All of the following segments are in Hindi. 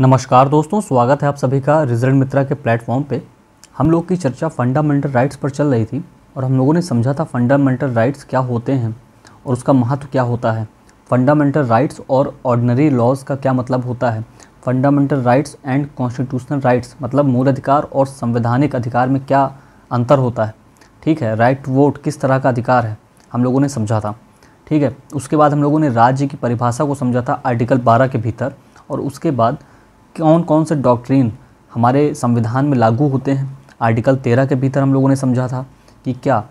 नमस्कार दोस्तों स्वागत है आप सभी का रिजल्ट मित्रा के प्लेटफॉर्म पे हम लोग की चर्चा फंडामेंटल राइट्स पर चल रही थी और हम लोगों ने समझा था फंडामेंटल राइट्स क्या होते हैं और उसका महत्व क्या होता है फंडामेंटल राइट्स और ऑर्डनरी लॉज का क्या मतलब होता है fundamental rights and constitutional rights मतलब मूल अधिकार और संवैधानिक अधिकार में क्या अंतर होता है ठीक है राइट टू वोट किस तरह का अधिकार है हम लोगों ने समझा था ठीक है उसके बाद हम लोगों ने राज्य की परिभाषा को समझा था आर्टिकल बारह के भीतर और उसके बाद कौन कौन से डॉक्ट्रीन हमारे संविधान में लागू होते हैं आर्टिकल तेरह के भीतर हम लोगों ने समझा था कि क्या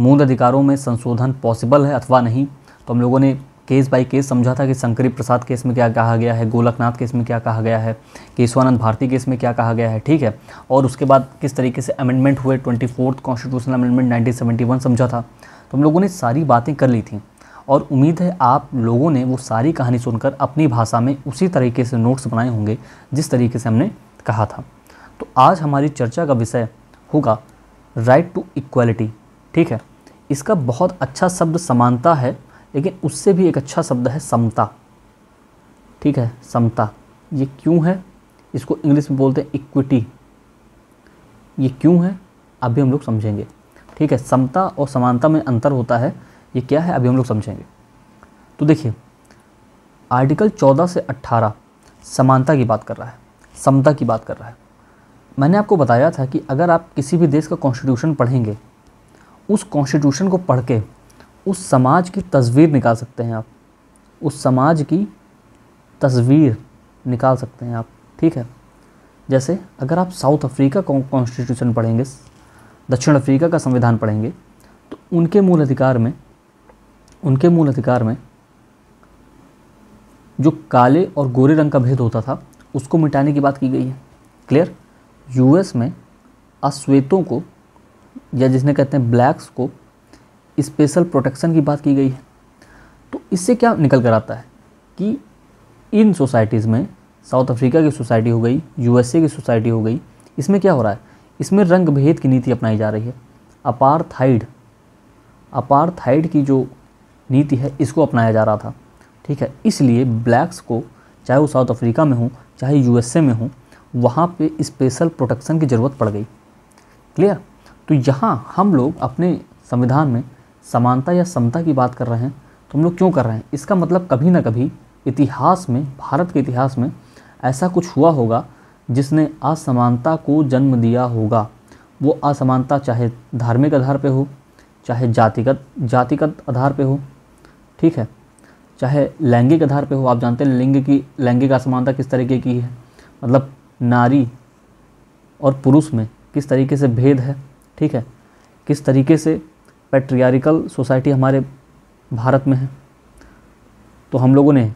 मूल अधिकारों में संशोधन पॉसिबल है अथवा नहीं तो हम लोगों ने केस बाय केस समझा था कि शंकरी प्रसाद केस में क्या कहा गया है गोलकनाथ केस में क्या कहा गया है केशवानंद भारती केस में क्या कहा गया है ठीक है और उसके बाद किस तरीके से अमेंडमेंट हुए twenty fourth constitutional amendment nineteen समझा था तो हम लोगों ने सारी बातें कर ली थी और उम्मीद है आप लोगों ने वो सारी कहानी सुनकर अपनी भाषा में उसी तरीके से नोट्स बनाए होंगे जिस तरीके से हमने कहा था तो आज हमारी चर्चा का विषय होगा राइट टू इक्वलिटी ठीक है इसका बहुत अच्छा शब्द समानता है लेकिन उससे भी एक अच्छा शब्द है समता ठीक है समता ये क्यों है इसको इंग्लिश में बोलते हैं इक्विटी ये क्यों है अभी हम लोग समझेंगे ठीक है समता और समानता में अंतर होता है ये क्या है अभी हम लोग समझेंगे तो देखिए आर्टिकल 14 से 18 समानता की बात कर रहा है समता की बात कर रहा है मैंने आपको बताया था कि अगर आप किसी भी देश का कॉन्स्टिट्यूशन पढ़ेंगे उस कॉन्स्टिट्यूशन को पढ़ के उस समाज की तस्वीर निकाल सकते हैं आप उस समाज की तस्वीर निकाल सकते हैं आप ठीक है जैसे अगर आप साउथ अफ्रीका का कॉन्स्टिट्यूशन पढ़ेंगे दक्षिण अफ्रीका का संविधान पढ़ेंगे तो उनके मूल अधिकार में उनके मूल अधिकार में जो काले और गोरे रंग का भेद होता था उसको मिटाने की बात की गई है क्लियर यूएस में अश्वेतों को या जिसने कहते हैं ब्लैक्स को स्पेशल प्रोटेक्शन की बात की गई है तो इससे क्या निकल कर आता है कि इन सोसाइटीज़ में साउथ अफ्रीका की सोसाइटी हो गई यूएसए की सोसाइटी हो गई इसमें क्या हो रहा है इसमें रंग भेद की नीति अपनाई जा रही है अपार थाइड की जो नीति है इसको अपनाया जा रहा था ठीक है इसलिए ब्लैक्स को चाहे वो साउथ अफ्रीका में हों चाहे यूएसए में हों वहाँ पे स्पेशल प्रोटेक्शन की ज़रूरत पड़ गई क्लियर तो यहाँ हम लोग अपने संविधान में समानता या समता की बात कर रहे हैं तो हम लोग क्यों कर रहे हैं इसका मतलब कभी ना कभी इतिहास में भारत के इतिहास में ऐसा कुछ हुआ होगा जिसने असमानता को जन्म दिया होगा वो असमानता चाहे धार्मिक आधार पे हो चाहे जातिगत जातिगत आधार पे हो ठीक है चाहे लैंगिक आधार पे हो आप जानते हैं लिंग की लैंगिक असमानता किस तरीके की है मतलब नारी और पुरुष में किस तरीके से भेद है ठीक है किस तरीके से पेट्रियारिकल सोसाइटी हमारे भारत में है तो हम लोगों ने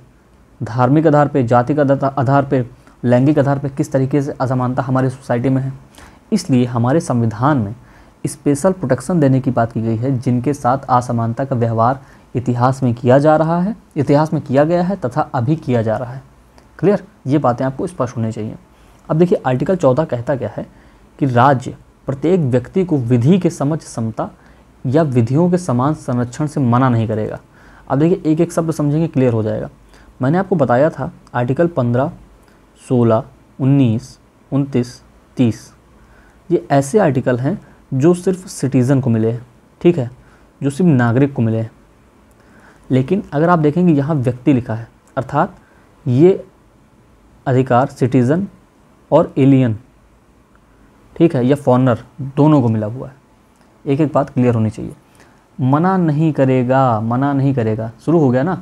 धार्मिक आधार पे जाति का आधार पे लैंगिक आधार पे किस तरीके से असमानता हमारे सोसाइटी में है इसलिए हमारे संविधान में स्पेशल प्रोटेक्शन देने की बात की गई है जिनके साथ असमानता का व्यवहार इतिहास में किया जा रहा है इतिहास में किया गया है तथा अभी किया जा रहा है क्लियर ये बातें आपको स्पष्ट होनी चाहिए अब देखिए आर्टिकल चौदह कहता क्या है कि राज्य प्रत्येक व्यक्ति को विधि के समझ समता या विधियों के समान संरक्षण से मना नहीं करेगा अब देखिए एक एक शब्द समझेंगे क्लियर हो जाएगा मैंने आपको बताया था आर्टिकल पंद्रह सोलह उन्नीस उनतीस तीस ये ऐसे आर्टिकल हैं जो सिर्फ सिटीज़न को मिले हैं ठीक है जो सिर्फ नागरिक को मिले हैं लेकिन अगर आप देखेंगे यहाँ व्यक्ति लिखा है अर्थात ये अधिकार सिटीज़न और एलियन ठीक है या फॉरनर दोनों को मिला हुआ है एक एक बात क्लियर होनी चाहिए मना नहीं करेगा मना नहीं करेगा शुरू हो गया ना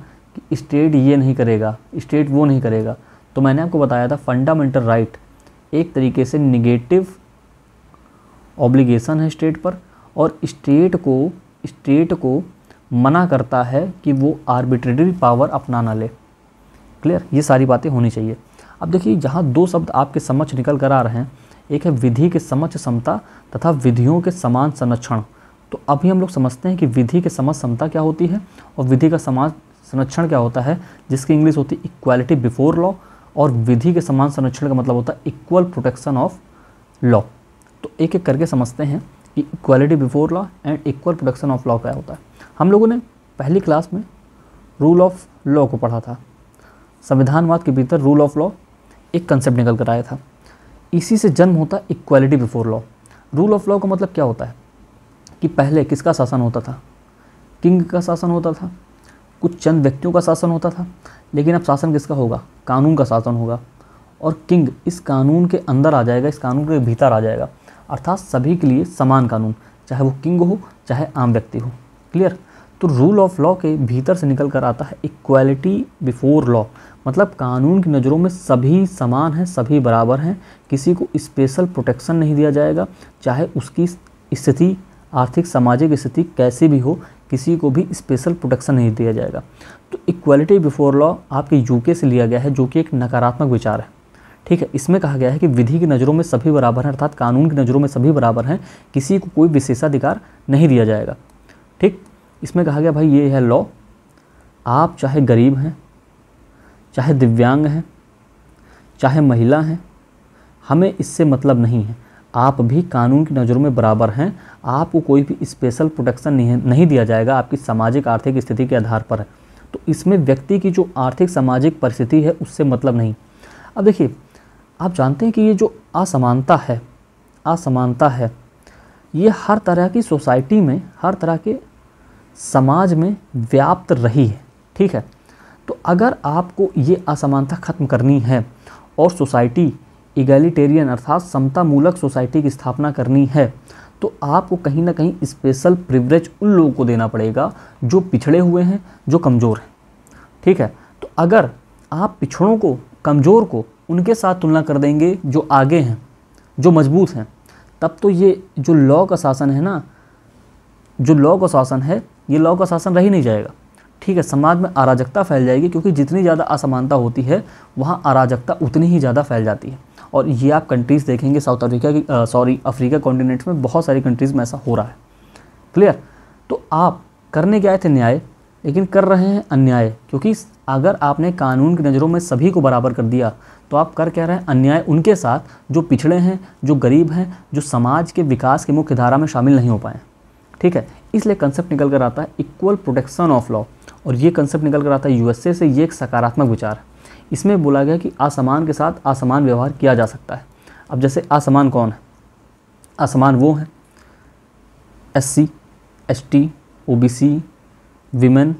कि स्टेट ये नहीं करेगा स्टेट वो नहीं करेगा तो मैंने आपको बताया था फंडामेंटल राइट एक तरीके से निगेटिव ऑब्लिगेशन है स्टेट पर और स्टेट को स्टेट को मना करता है कि वो आर्बिट्रेटरी पावर अपना ना ले क्लियर ये सारी बातें होनी चाहिए अब देखिए जहाँ दो शब्द आपके समक्ष निकल कर आ रहे हैं एक है विधि के समक्ष समता तथा विधियों के समान संरक्षण तो अभी हम लोग समझते हैं कि विधि के समझ समता क्या होती है और विधि का समान संरक्षण क्या होता है जिसकी इंग्लिश होती है इक्वालिटी बिफोर लॉ और विधि के समान संरक्षण का मतलब होता है इक्वल प्रोटेक्शन ऑफ लॉ तो एक एक करके समझते हैं कि equality before law and equal protection of law क्या होता है हम लोगों ने पहली क्लास में रूल ऑफ लॉ को पढ़ा था संविधानवाद के भीतर रूल ऑफ लॉ एक कंसेप्ट निकल कर आया था इसी से जन्म होता equality before law rule of law का मतलब क्या होता है कि पहले किसका शासन होता था किंग का शासन होता था कुछ चंद व्यक्तियों का शासन होता था लेकिन अब शासन किसका होगा कानून का शासन होगा और किंग इस कानून के अंदर आ जाएगा इस कानून के भीतर आ जाएगा अर्थात सभी के लिए समान कानून चाहे वो किंग हो चाहे आम व्यक्ति हो क्लियर तो रूल ऑफ लॉ के भीतर से निकल कर आता है इक्वालिटी बिफोर लॉ मतलब कानून की नज़रों में सभी समान हैं सभी बराबर हैं किसी को स्पेशल प्रोटेक्शन नहीं दिया जाएगा चाहे उसकी स्थिति आर्थिक सामाजिक स्थिति कैसी भी हो किसी को भी स्पेशल प्रोटेक्शन नहीं दिया जाएगा तो इक्वालिटी बिफोर लॉ आपके यूके से लिया गया है जो कि एक नकारात्मक विचार है ठीक है इसमें कहा गया है कि विधि की नज़रों में सभी बराबर हैं अर्थात कानून की नज़रों में सभी बराबर हैं किसी को कोई विशेषाधिकार नहीं दिया जाएगा ठीक इसमें कहा गया भाई ये है लॉ आप चाहे गरीब हैं चाहे दिव्यांग हैं चाहे महिला हैं हमें इससे मतलब नहीं है आप भी कानून की नज़रों में बराबर हैं आपको कोई भी स्पेशल प्रोटेक्शन नहीं दिया जाएगा आपकी सामाजिक आर्थिक स्थिति के आधार पर तो इसमें व्यक्ति की जो आर्थिक सामाजिक परिस्थिति है उससे मतलब नहीं अब देखिए आप जानते हैं कि ये जो असमानता है असमानता है ये हर तरह की सोसाइटी में हर तरह के समाज में व्याप्त रही है ठीक है तो अगर आपको ये असमानता खत्म करनी है और सोसाइटी इगेलिटेरियन अर्थात समतामूलक सोसाइटी की स्थापना करनी है तो आपको कहीं ना कहीं स्पेशल प्रिवरेज उन लोगों को देना पड़ेगा जो पिछड़े हुए हैं जो कमज़ोर हैं ठीक है तो अगर आप पिछड़ों को कमज़ोर को उनके साथ तुलना कर देंगे जो आगे हैं जो मजबूत हैं तब तो ये जो लॉ का शासन है ना जो लॉ का शासन है ये लॉ का शासन रह नहीं जाएगा ठीक है समाज में अराजकता फैल जाएगी क्योंकि जितनी ज़्यादा असमानता होती है वहाँ अराजकता उतनी ही ज़्यादा फैल जाती है और ये आप कंट्रीज़ देखेंगे साउथ अफ्रीका की सॉरी अफ्रीका कॉन्टीनेंट में बहुत सारी कंट्रीज़ में ऐसा हो रहा है क्लियर तो आप करने के आए थे न्याय लेकिन कर रहे हैं अन्याय क्योंकि अगर आपने कानून की नज़रों में सभी को बराबर कर दिया तो आप कर कह रहे हैं अन्याय उनके साथ जो पिछड़े हैं जो गरीब हैं जो समाज के विकास की मुख्य धारा में शामिल नहीं हो पाए ठीक है इसलिए कंसेप्ट निकल कर आता है इक्वल प्रोटेक्शन ऑफ लॉ और ये कंसेप्ट निकल कर आता है यूएसए से ये एक सकारात्मक विचार है इसमें बोला गया कि असमान के साथ असमान व्यवहार किया जा सकता है अब जैसे असमान कौन है असमान वो हैं S C S T O B C women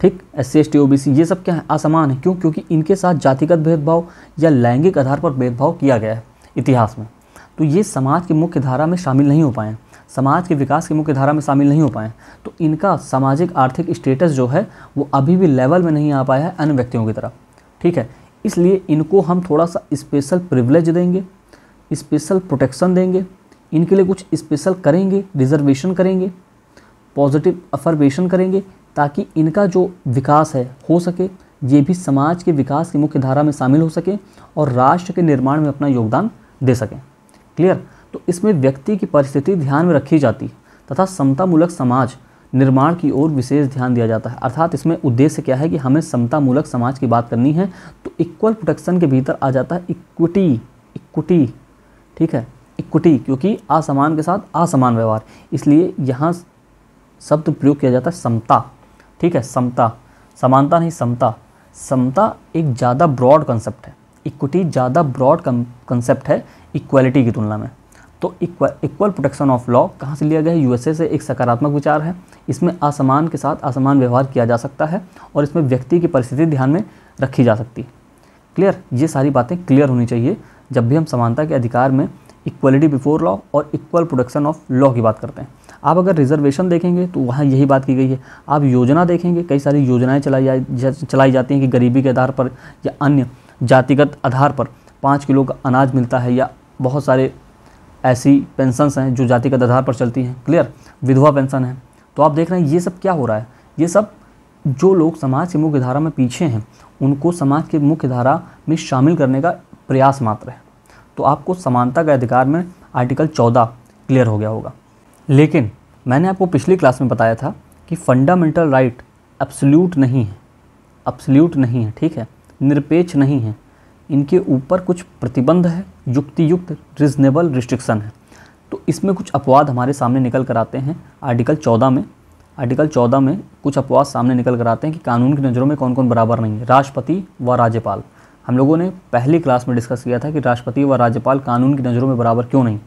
ठीक S C S T O B C ये सब क्या है असमान है क्यों क्योंकि इनके साथ जातिगत भेदभाव या लैंगिक आधार पर भेदभाव किया गया है इतिहास में तो ये समाज की मुख्य धारा में शामिल नहीं हो पाए समाज के विकास की मुख्य धारा में शामिल नहीं हो पाए तो इनका सामाजिक आर्थिक स्टेटस जो है वो अभी भी लेवल में नहीं आ पाया है अन्य व्यक्तियों की तरह ठीक है इसलिए इनको हम थोड़ा सा स्पेशल प्रिवलेज देंगे स्पेशल प्रोटेक्शन देंगे इनके लिए कुछ स्पेशल करेंगे रिजर्वेशन करेंगे पॉजिटिव अफर्मेशन करेंगे ताकि इनका जो विकास है हो सके ये भी समाज के विकास की मुख्य धारा में शामिल हो सकें और राष्ट्र के निर्माण में अपना योगदान दे सकें क्लियर तो इसमें व्यक्ति की परिस्थिति ध्यान में रखी जाती तथा समतामूलक समाज निर्माण की ओर विशेष ध्यान दिया जाता है अर्थात इसमें उद्देश्य क्या है कि हमें समतामूलक समाज की बात करनी है तो इक्वल प्रोटेक्शन के भीतर आ जाता है इक्विटी इक्विटी ठीक है इक्विटी क्योंकि असमान के साथ असमान व्यवहार इसलिए यहाँ शब्द प्रयोग किया जाता है समता ठीक है समता समानता नहीं समता समता एक ज़्यादा ब्रॉड कंसेप्ट है इक्विटी ज़्यादा ब्रॉड कंसेप्ट है इक्वलिटी की तुलना में तो इक्वल प्रोटेक्शन ऑफ लॉ कहाँ से लिया गया है यूएसए से एक सकारात्मक विचार है इसमें असमान के साथ असमान व्यवहार किया जा सकता है और इसमें व्यक्ति की परिस्थिति ध्यान में रखी जा सकती है क्लियर ये सारी बातें क्लियर होनी चाहिए जब भी हम समानता के अधिकार में इक्वलिटी बिफोर लॉ और इक्वल प्रोडक्शन ऑफ लॉ की बात करते हैं आप अगर रिजर्वेशन देखेंगे तो वहाँ यही बात की गई है आप योजना देखेंगे कई सारी योजनाएं चलाई जा, जा चलाई जाती हैं कि गरीबी के आधार पर या अन्य जातिगत आधार पर पाँच किलो का अनाज मिलता है या बहुत सारे ऐसी पेंशनस हैं जो जातिगत आधार पर चलती हैं क्लियर विधवा पेंशन है तो आप देख रहे हैं ये सब क्या हो रहा है ये सब जो लोग समाज की मुख्य धारा में पीछे हैं उनको समाज के मुख्य धारा में शामिल करने का प्रयास मात्र है तो आपको समानता के अधिकार में आर्टिकल चौदह क्लियर हो गया होगा लेकिन मैंने आपको पिछली क्लास में बताया था कि फंडामेंटल राइट एब्सल्यूट नहीं है एब्सल्यूट नहीं है ठीक है निरपेक्ष नहीं है इनके ऊपर कुछ प्रतिबंध है युक्तियुक्त रिजनेबल रिस्ट्रिक्शन है तो इसमें कुछ अपवाद हमारे सामने निकल कर आते हैं आर्टिकल चौदह में आर्टिकल चौदह में कुछ अपवाद सामने निकल कर आते हैं कि कानून की नज़रों में कौन कौन बराबर नहीं है राष्ट्रपति व राज्यपाल हम लोगों ने पहली क्लास में डिस्कस किया था कि राष्ट्रपति व राज्यपाल कानून की नज़रों में बराबर क्यों नहीं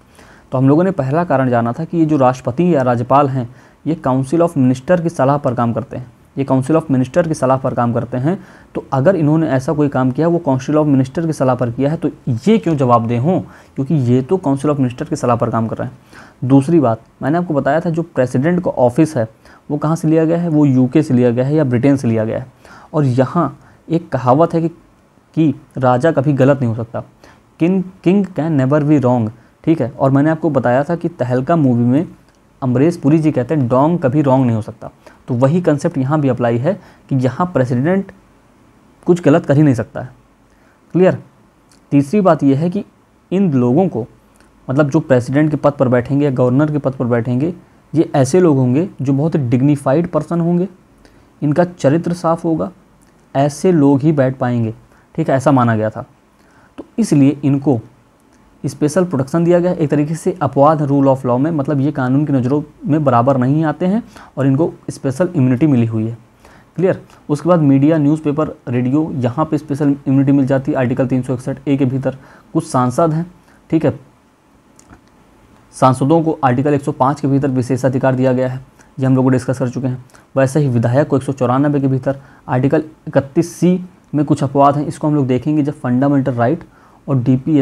तो हम लोगों ने पहला कारण जाना था कि ये जो राष्ट्रपति या राज्यपाल हैं ये काउंसिल ऑफ मिनिस्टर की सलाह पर काम करते हैं ये काउंसिल ऑफ मिनिस्टर की सलाह पर काम करते हैं तो अगर इन्होंने ऐसा कोई काम किया वो काउंसिल ऑफ मिनिस्टर की सलाह पर किया है तो ये क्यों जवाब दे हों क्योंकि ये तो काउंसिल ऑफ मिनिस्टर की सलाह पर काम कर रहे हैं दूसरी बात मैंने आपको बताया था जो प्रेसिडेंट का ऑफिस है वो कहाँ से लिया गया है वो यूके से लिया गया है या ब्रिटेन से लिया गया है और यहाँ एक कहावत है कि कि राजा कभी गलत नहीं हो सकता king king can never be wrong ठीक है और मैंने आपको बताया था कि तहलका मूवी में अम्बरीश पुरी जी कहते हैं डोंग कभी रॉन्ग नहीं हो सकता तो वही कंसेप्ट यहाँ भी अप्लाई है कि यहाँ प्रेसिडेंट कुछ गलत कर ही नहीं सकता है क्लियर तीसरी बात यह है कि इन लोगों को मतलब जो प्रेसिडेंट के पद पर बैठेंगे या गवर्नर के पद पर बैठेंगे ये ऐसे लोग होंगे जो बहुत डिग्निफाइड पर्सन होंगे इनका चरित्र साफ होगा ऐसे लोग ही बैठ पाएंगे ठीक है ऐसा माना गया था तो इसलिए इनको स्पेशल प्रोटेक्शन दिया गया एक तरीके से अपवाद रूल ऑफ लॉ में मतलब ये कानून की नज़रों में बराबर नहीं आते हैं और इनको स्पेशल इम्यूनिटी मिली हुई है क्लियर उसके बाद मीडिया न्यूज़पेपर रेडियो यहाँ पे स्पेशल इम्यूनिटी मिल जाती है आर्टिकल तीन ए के भीतर कुछ सांसद हैं ठीक है सांसदों को आर्टिकल एक के भीतर विशेषाधिकार दिया गया है ये हम लोग डिस्कस कर चुके हैं वैसे ही विधायक को एक के भीतर आर्टिकल इकतीस सी में कुछ अपवाद हैं इसको हम लोग देखेंगे जब फंडामेंटल राइट और डी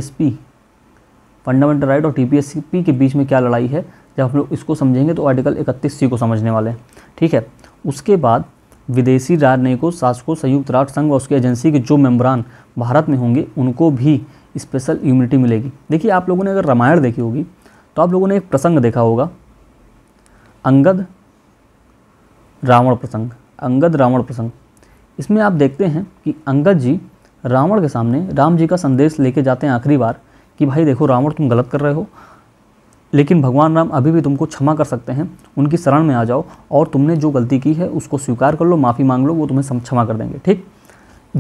फंडामेंटल राइट और डी के बीच में क्या लड़ाई है जब हम लोग इसको समझेंगे तो आर्टिकल इकतीस सी को समझने वाले हैं ठीक है उसके बाद विदेशी राजनयिकों शासकों संयुक्त राष्ट्र संघ और उसकी एजेंसी के जो मेम्बरान भारत में होंगे उनको भी स्पेशल इम्यूनिटी मिलेगी देखिए आप लोगों ने अगर रामायण देखी होगी तो आप लोगों ने एक प्रसंग देखा होगा अंगद रावण प्रसंग अंगद रावण प्रसंग इसमें आप देखते हैं कि अंगद जी रावण के सामने राम जी का संदेश लेके जाते हैं आखिरी बार कि भाई देखो रावण तुम गलत कर रहे हो लेकिन भगवान राम अभी भी तुमको क्षमा कर सकते हैं उनकी शरण में आ जाओ और तुमने जो गलती की है उसको स्वीकार कर लो माफ़ी मांग लो वो तुम्हें क्षमा कर देंगे ठीक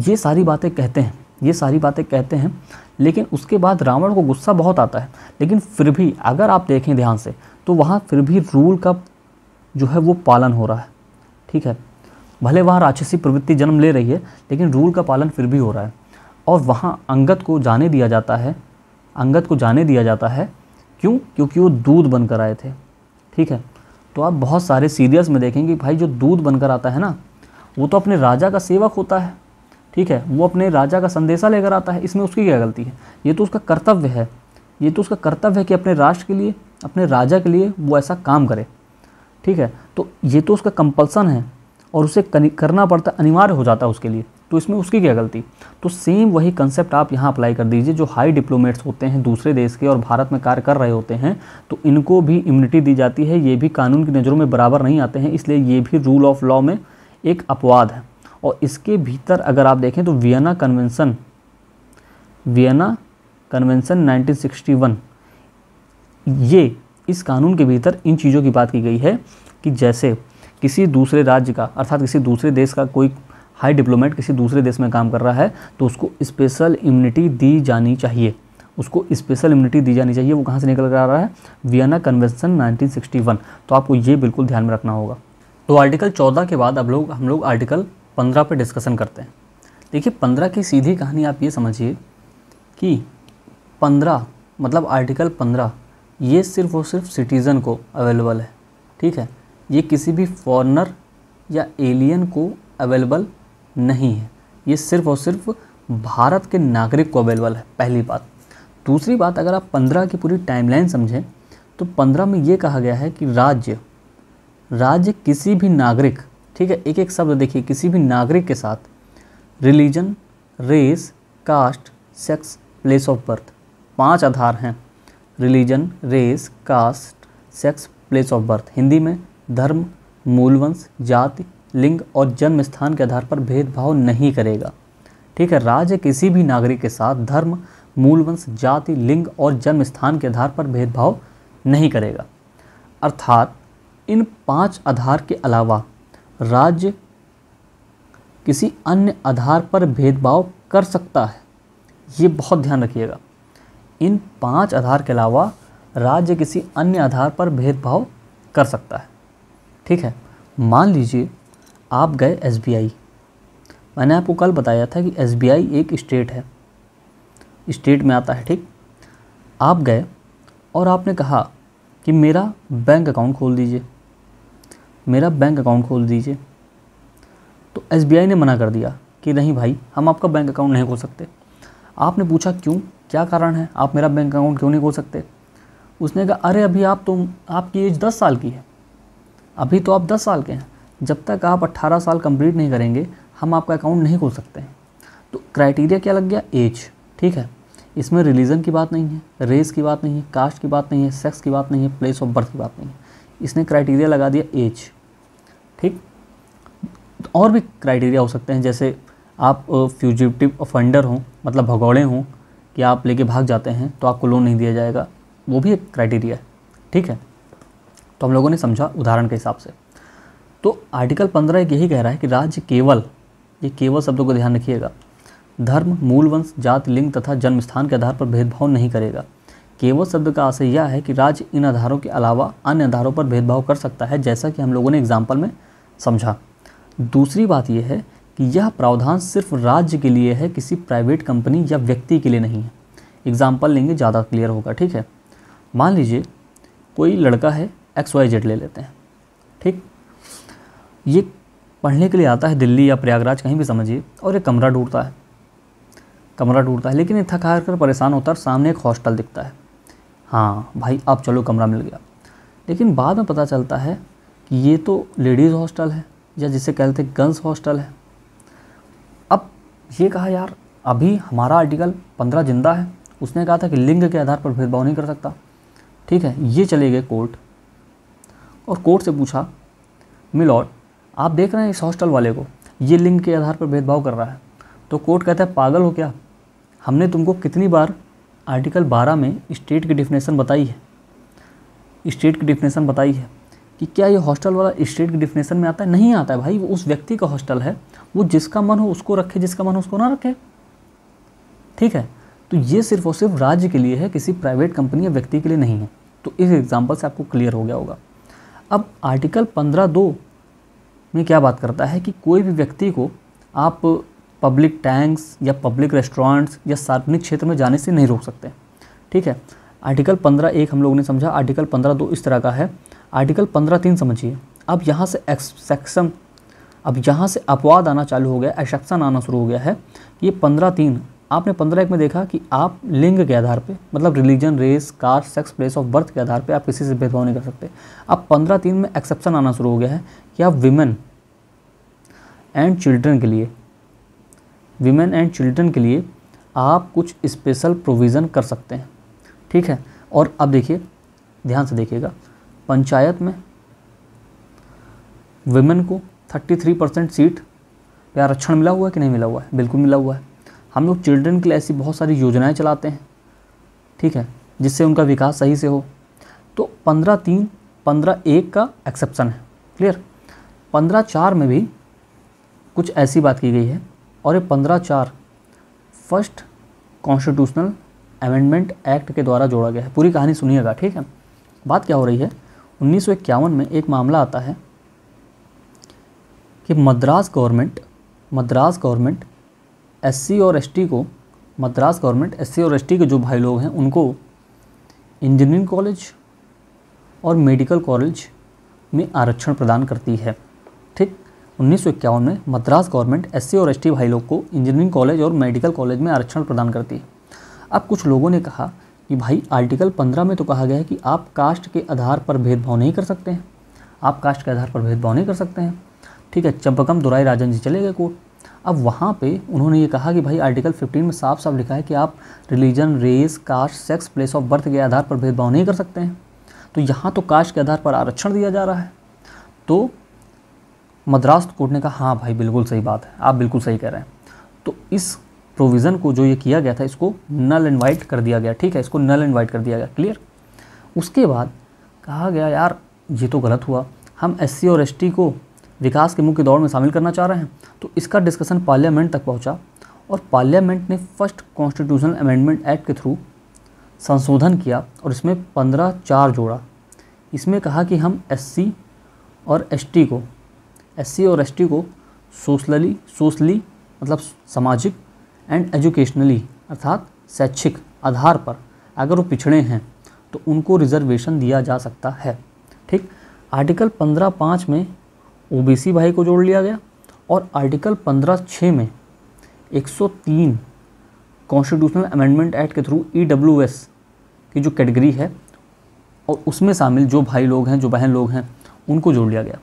ये सारी बातें कहते हैं ये सारी बातें कहते हैं लेकिन उसके बाद रावण को गुस्सा बहुत आता है लेकिन फिर भी अगर आप देखें ध्यान से तो वहाँ फिर भी रूल का जो है वो पालन हो रहा है ठीक है भले वहाँ राक्षसी प्रवृत्ति जन्म ले रही है लेकिन रूल का पालन फिर भी हो रहा है और वहाँ अंगत को जाने दिया जाता है अंगत को जाने दिया जाता है क्यों क्योंकि वो दूध बनकर आए थे ठीक है तो आप बहुत सारे सीरियल्स में देखेंगे भाई जो दूध बनकर आता है ना वो तो अपने राजा का सेवक होता है ठीक है वो अपने राजा का संदेशा लेकर आता है इसमें उसकी क्या गलती है ये तो उसका कर्तव्य है ये तो उसका कर्तव्य है कि अपने राष्ट्र के लिए अपने राजा के लिए वो ऐसा काम करे ठीक है तो ये तो उसका कंपल्सन है और उसे करना पड़ता अनिवार्य हो जाता है उसके लिए तो इसमें उसकी क्या गलती तो सेम वही कंसेप्ट आप यहाँ अप्लाई कर दीजिए जो हाई डिप्लोमेट्स होते हैं दूसरे देश के और भारत में कार्य कर रहे होते हैं तो इनको भी इम्यूनिटी दी जाती है ये भी कानून की नज़रों में बराबर नहीं आते हैं इसलिए ये भी रूल ऑफ लॉ में एक अपवाद है और इसके भीतर अगर आप देखें तो Vienna convention Vienna convention nineteen ये इस कानून के भीतर इन चीज़ों की बात की गई है कि जैसे किसी दूसरे राज्य का अर्थात किसी दूसरे देश का कोई हाई डिप्लोमेट किसी दूसरे देश में काम कर रहा है तो उसको स्पेशल इम्यूनिटी दी जानी चाहिए उसको स्पेशल इम्यूनिटी दी जानी चाहिए वो कहाँ से निकल कर आ रहा है वियना कन्वेंसन 1961 तो आपको ये बिल्कुल ध्यान में रखना होगा तो आर्टिकल 14 के बाद अब लोग हम लोग आर्टिकल 15 पर डिस्कशन करते हैं देखिए 15 की सीधी कहानी आप ये समझिए कि 15 मतलब आर्टिकल 15 ये सिर्फ और सिर्फ सिटीज़न को अवेलेबल है ठीक है ये किसी भी फॉरनर या एलियन को अवेलेबल नहीं है ये सिर्फ और सिर्फ भारत के नागरिक को अवेलेबल है पहली बात दूसरी बात अगर आप पंद्रह की पूरी टाइमलाइन समझें तो पंद्रह में ये कहा गया है कि राज्य राज्य किसी भी नागरिक ठीक है एक एक शब्द देखिए किसी भी नागरिक के साथ religion race caste sex place of birth पांच आधार हैं religion race caste sex place of birth Hindi में धर्म मूलवंश जाति लिंग और जन्म स्थान के आधार पर भेदभाव नहीं करेगा ठीक है राज्य किसी भी नागरिक के साथ धर्म मूलवंश जाति लिंग और जन्म स्थान के आधार पर भेदभाव नहीं करेगा अर्थात इन पांच आधार के अलावा राज्य किसी अन्य आधार पर भेदभाव कर सकता है ये बहुत ध्यान रखिएगा इन पांच आधार के अलावा राज्य किसी अन्य आधार पर भेदभाव कर सकता है ठीक है मान लीजिए आप गए एस मैंने आपको कल बताया था कि एस एक स्टेट है स्टेट में आता है ठीक आप गए और आपने कहा कि मेरा बैंक अकाउंट खोल दीजिए मेरा बैंक अकाउंट खोल दीजिए तो एस ने मना कर दिया कि नहीं भाई हम आपका बैंक अकाउंट नहीं खोल सकते आपने पूछा क्यों क्या कारण है आप मेरा बैंक अकाउंट क्यों नहीं खोल सकते उसने कहा अरे अभी आप तो आपकी एज दस साल की है अभी तो आप 10 साल के हैं जब तक आप 18 साल कंप्लीट नहीं करेंगे हम आपका अकाउंट नहीं खोल सकते तो क्राइटेरिया क्या लग गया एज ठीक है इसमें रिलीजन की बात नहीं है रेस की बात नहीं है कास्ट की बात नहीं है सेक्स की बात नहीं है प्लेस ऑफ बर्थ की बात नहीं है इसने क्राइटेरिया लगा दिया एज ठीक तो और भी क्राइटेरिया हो सकते हैं जैसे आप फ्यूजिटिव ऑफेंडर हों मतलब भगौड़े हों कि आप लेके भाग जाते हैं तो आपको लोन नहीं दिया जाएगा वो भी एक क्राइटेरिया है ठीक है तो हम लोगों ने समझा उदाहरण के हिसाब से तो आर्टिकल पंद्रह एक यही कह रहा है कि राज्य केवल ये केवल शब्दों को ध्यान रखिएगा धर्म मूल वंश जाति लिंग तथा जन्म स्थान के आधार पर भेदभाव नहीं करेगा केवल शब्द का आशय यह है कि राज्य इन आधारों के अलावा अन्य आधारों पर भेदभाव कर सकता है जैसा कि हम लोगों ने एग्जाम्पल में समझा दूसरी बात यह है कि यह प्रावधान सिर्फ राज्य के लिए है किसी प्राइवेट कंपनी या व्यक्ति के लिए नहीं है एग्जाम्पल लेंगे ज़्यादा क्लियर होगा ठीक है मान लीजिए कोई लड़का है एक्स वाई जेड ले लेते हैं ठीक ये पढ़ने के लिए आता है दिल्ली या प्रयागराज कहीं भी समझिए और एक कमरा ढूंढता है कमरा ढूंढता है लेकिन ये थका कर परेशान होता है सामने एक हॉस्टल दिखता है हाँ भाई अब चलो कमरा मिल गया लेकिन बाद में पता चलता है कि ये तो लेडीज़ हॉस्टल है या जिसे कहते हैं गर्ल्स हॉस्टल है अब ये कहा यार अभी हमारा आर्टिकल पंद्रह जिंदा है उसने कहा था कि लिंग के आधार पर भेदभाव नहीं कर सकता ठीक है ये चले गए कोर्ट और कोर्ट से पूछा मिलॉर्ड आप देख रहे हैं इस हॉस्टल वाले को ये लिंग के आधार पर भेदभाव कर रहा है तो कोर्ट कहता है पागल हो क्या हमने तुमको कितनी बार आर्टिकल 12 में स्टेट की डिफिनेशन बताई है स्टेट की डिफिनेशन बताई है कि क्या ये हॉस्टल वाला स्टेट की डिफिनेशन में आता है नहीं आता है भाई वो उस व्यक्ति का हॉस्टल है वो जिसका मन हो उसको रखे जिसका मन हो उसको ना रखे ठीक है तो ये सिर्फ और सिर्फ राज्य के लिए है किसी प्राइवेट कंपनी या व्यक्ति के लिए नहीं है तो इस एग्ज़ाम्पल से आपको क्लियर हो गया होगा अब आर्टिकल पंद्रह दो में क्या बात करता है कि कोई भी व्यक्ति को आप पब्लिक टैंक्स या पब्लिक रेस्टोरेंट्स या सार्वजनिक क्षेत्र में जाने से नहीं रोक सकते ठीक है आर्टिकल पंद्रह एक हम लोगों ने समझा आर्टिकल पंद्रह दो इस तरह का है आर्टिकल पंद्रह तीन समझिए अब यहाँ से एक्सेक्शन अब यहाँ से अपवाद आना चालू हो गया एक्सेक्शन आना शुरू हो गया है ये पंद्रह तीन आपने पंद्रह एक में देखा कि आप लिंग के आधार पे मतलब religion race caste sex place of birth के आधार पे आप किसी से भेदभाव नहीं कर सकते अब पंद्रह तीन में एक्सेप्शन आना शुरू हो गया है कि आप विमेन एंड चिल्ड्रन के लिए विमेन एंड चिल्ड्रन के लिए आप कुछ स्पेशल प्रोविज़न कर सकते हैं ठीक है और अब देखिए ध्यान से देखिएगा पंचायत में विमेन को थर्टी परसेंट सीट पे आरक्षण मिला हुआ है कि नहीं मिला हुआ है बिल्कुल मिला हुआ है हम लोग चिल्ड्रन के लिए ऐसी बहुत सारी योजनाएं चलाते हैं ठीक है जिससे उनका विकास सही से हो तो पंद्रह तीन पंद्रह एक का एक्सेप्शन है क्लियर पंद्रह चार में भी कुछ ऐसी बात की गई है और ये पंद्रह चार फर्स्ट कॉन्स्टिट्यूशनल अमेंडमेंट एक्ट के द्वारा जोड़ा गया है पूरी कहानी सुनिएगा ठीक है बात क्या हो रही है उन्नीस में एक मामला आता है कि Madras government Madras government SC और एसटी को मद्रास गवर्नमेंट एससी और एसटी के जो भाई लोग हैं उनको इंजीनियरिंग कॉलेज और मेडिकल कॉलेज में आरक्षण प्रदान करती है ठीक उन्नीस में मद्रास गवर्नमेंट एस और एस भाई लोग को इंजीनियरिंग कॉलेज और मेडिकल कॉलेज में आरक्षण प्रदान करती है अब कुछ लोगों ने कहा कि भाई आर्टिकल पंद्रह में तो कहा गया है कि आप कास्ट के आधार पर भेदभाव नहीं कर सकते हैं आप कास्ट के आधार पर भेदभाव नहीं कर सकते हैं ठीक है चंपकम दुराई राजन जी चले गए कोर्ट अब वहाँ पे उन्होंने ये कहा कि भाई आर्टिकल 15 में साफ साफ लिखा है कि आप religion race caste sex place of birth के आधार पर भेदभाव नहीं कर सकते हैं तो यहाँ तो कास्ट के आधार पर आरक्षण दिया जा रहा है तो मद्रास कोर्ट ने कहा हाँ भाई बिल्कुल सही बात है आप बिल्कुल सही कह रहे हैं तो इस प्रोविज़न को जो ये किया गया था इसको नल इन्वाइट कर दिया गया ठीक है इसको नल इन्वाइट कर दिया गया क्लियर उसके बाद कहा गया यार ये तो गलत हुआ हम एस और एस को विकास के मुख्य दौड़ में शामिल करना चाह रहे हैं तो इसका डिस्कशन पार्लियामेंट तक पहुंचा और पार्लियामेंट ने फर्स्ट कॉन्स्टिट्यूशनल अमेंडमेंट एक्ट के थ्रू संशोधन किया और इसमें पंद्रह चार जोड़ा इसमें कहा कि हम एस और एस को एस और एस को सोशलली सोशली मतलब सामाजिक एंड एजुकेशनली अर्थात शैक्षिक आधार पर अगर वो पिछड़े हैं तो उनको रिजर्वेशन दिया जा सकता है ठीक आर्टिकल पंद्रह पाँच में ओबीसी भाई को जोड़ लिया गया और आर्टिकल पंद्रह छः में 103 कॉन्स्टिट्यूशनल अमेंडमेंट एक्ट के थ्रू ई की जो कैटेगरी है और उसमें शामिल जो भाई लोग हैं जो बहन लोग हैं उनको जोड़ लिया गया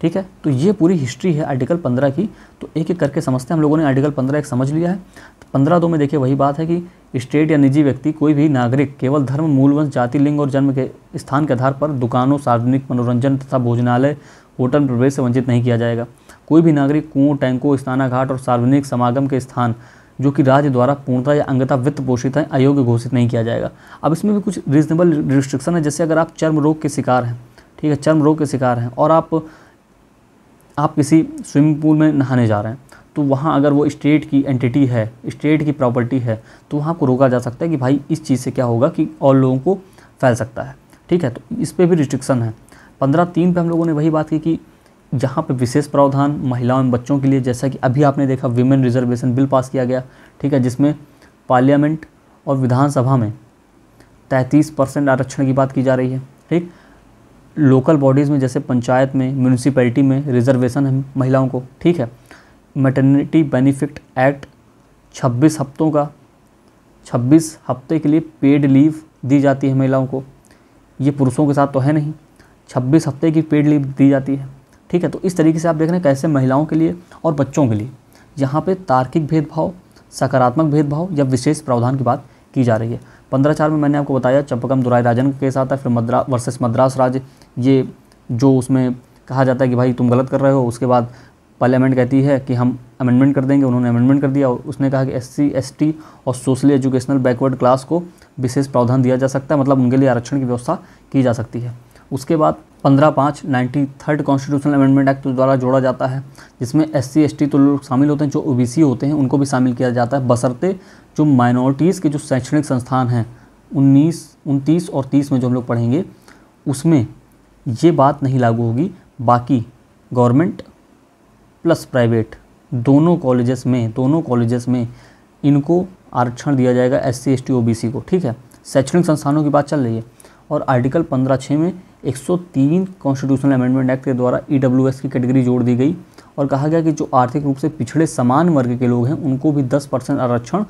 ठीक है तो ये पूरी हिस्ट्री है आर्टिकल पंद्रह की तो एक एक करके समझते हैं हम लोगों ने आर्टिकल पंद्रह एक समझ लिया है तो पंद्रह दो में देखिए वही बात है कि स्टेट या निजी व्यक्ति कोई भी नागरिक केवल धर्म मूलवंश जाति लिंग और जन्म के स्थान के आधार पर दुकानों सार्वजनिक मनोरंजन तथा भोजनालय होटल में प्रवेश से वंचित नहीं किया जाएगा कोई भी नागरिक कुओं टैंकों स्नानाघाट और सार्वजनिक समागम के स्थान जो कि राज्य द्वारा पूर्णता या अंगता वित्त पोषित है अयोग्य घोषित नहीं किया जाएगा अब इसमें भी कुछ रीजनेबल रिस्ट्रिक्शन है जैसे अगर आप चर्म रोग के शिकार हैं ठीक है चर्म रोग के शिकार हैं और आप आप किसी स्विमिंग पूल में नहाने जा रहे हैं तो वहाँ अगर वो स्टेट की एंटिटी है स्टेट की प्रॉपर्टी है तो वहाँ को रोका जा सकता है कि भाई इस चीज़ से क्या होगा कि और लोगों को फैल सकता है ठीक है तो इस पर भी रिस्ट्रिक्शन है पंद्रह तीन पे हम लोगों ने वही बात की कि जहाँ पे विशेष प्रावधान महिलाओं एवं बच्चों के लिए जैसा कि अभी आपने देखा विमेन रिजर्वेशन बिल पास किया गया ठीक है जिसमें पार्लियामेंट और विधानसभा में तैंतीस परसेंट आरक्षण की बात की जा रही है ठीक लोकल बॉडीज़ में जैसे पंचायत में म्यूनिसिपैलिटी में रिजर्वेशन है महिलाओं को ठीक है मेटर्निटी बेनिफिट एक्ट छब्बीस हफ्तों का छब्बीस हफ्ते के लिए पेड लीव दी जाती है महिलाओं को ये पुरुषों के साथ तो है नहीं छब्बीस हफ्ते की पेड लीव दी जाती है ठीक है तो इस तरीके से आप देख रहे हैं कैसे महिलाओं के लिए और बच्चों के लिए यहाँ पे तार्किक भेदभाव सकारात्मक भेदभाव या विशेष प्रावधान की बात की जा रही है पंद्रह चार में मैंने आपको बताया चंपकम दुराई राजन का साथ है फिर मद्रा वर्सेस मद्रास राज्य ये जो उसमें कहा जाता है कि भाई तुम गलत कर रहे हो उसके बाद पार्लियामेंट कहती है कि हम अमेंडमेंट कर देंगे उन्होंने अमेंडमेंट कर दिया और उसने कहा कि एस टी और सोशली एजुकेशनल बैकवर्ड क्लास को विशेष प्रावधान दिया जा सकता है मतलब उनके लिए आरक्षण की व्यवस्था की जा सकती है उसके बाद पंद्रह पाँच ninety third constitutional amendment act द्वारा जोड़ा जाता है जिसमें एस सी एस टी तो लोग शामिल होते हैं जो ओ बी सी होते हैं उनको भी शामिल किया जाता है बसरते जो माइनॉरिटीज़ के जो शैक्षणिक संस्थान हैं उन्नीस उनतीस और तीस में जो हम लोग पढ़ेंगे उसमें ये बात नहीं लागू होगी बाकी गवर्नमेंट प्लस प्राइवेट दोनों कॉलेजेस में दोनों कॉलेजेस में इनको आरक्षण दिया जाएगा S C S T O B C को ठीक है शैक्षणिक संस्थानों की बात चल रही है और आर्टिकल पंद्रह छः में 103 कॉन्स्टिट्यूशनल अमेंडमेंट एक्ट के द्वारा ई e की कैटेगरी जोड़ दी गई और कहा गया कि जो आर्थिक रूप से पिछड़े समान वर्ग के लोग हैं उनको भी 10 परसेंट आरक्षण